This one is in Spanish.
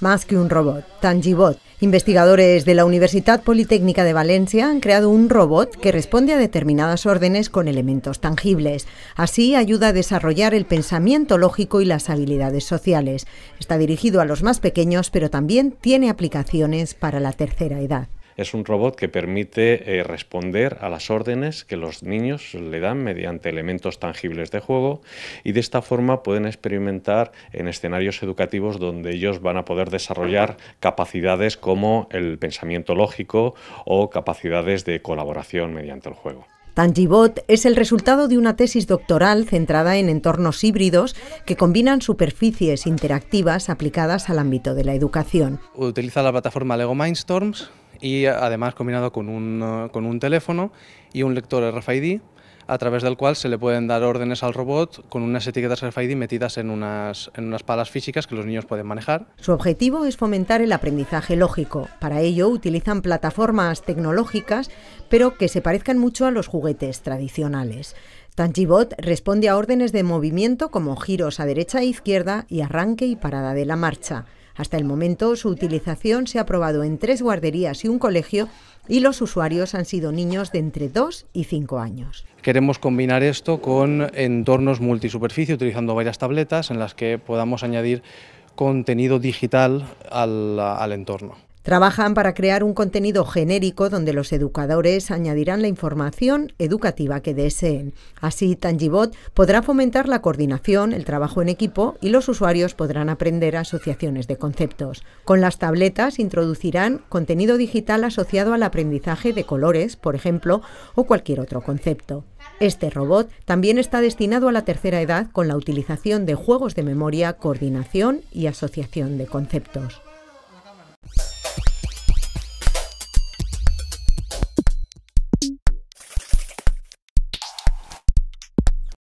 más que un robot, Tangibot. Investigadores de la Universidad Politécnica de Valencia han creado un robot que responde a determinadas órdenes con elementos tangibles. Así ayuda a desarrollar el pensamiento lógico y las habilidades sociales. Está dirigido a los más pequeños, pero también tiene aplicaciones para la tercera edad es un robot que permite eh, responder a las órdenes que los niños le dan mediante elementos tangibles de juego y de esta forma pueden experimentar en escenarios educativos donde ellos van a poder desarrollar capacidades como el pensamiento lógico o capacidades de colaboración mediante el juego. Tangibot es el resultado de una tesis doctoral centrada en entornos híbridos que combinan superficies interactivas aplicadas al ámbito de la educación. Utiliza la plataforma Lego Mindstorms y además combinado con un, teléfono y un lector RFID a través del cual se le pueden dar órdenes al robot con unas etiquetas RFID metidas en unas, en unas palas físicas que los niños pueden manejar. Su objetivo es fomentar el aprendizaje lógico. Para ello utilizan plataformas tecnológicas, pero que se parezcan mucho a los juguetes tradicionales. Tangibot responde a órdenes de movimiento como giros a derecha e izquierda y arranque y parada de la marcha. Hasta el momento, su utilización se ha probado en tres guarderías y un colegio y los usuarios han sido niños de entre 2 y 5 años. Queremos combinar esto con entornos multisuperficie utilizando varias tabletas en las que podamos añadir contenido digital al, al entorno. Trabajan para crear un contenido genérico donde los educadores añadirán la información educativa que deseen. Así, Tangibot podrá fomentar la coordinación, el trabajo en equipo y los usuarios podrán aprender asociaciones de conceptos. Con las tabletas introducirán contenido digital asociado al aprendizaje de colores, por ejemplo, o cualquier otro concepto. Este robot también está destinado a la tercera edad con la utilización de juegos de memoria, coordinación y asociación de conceptos.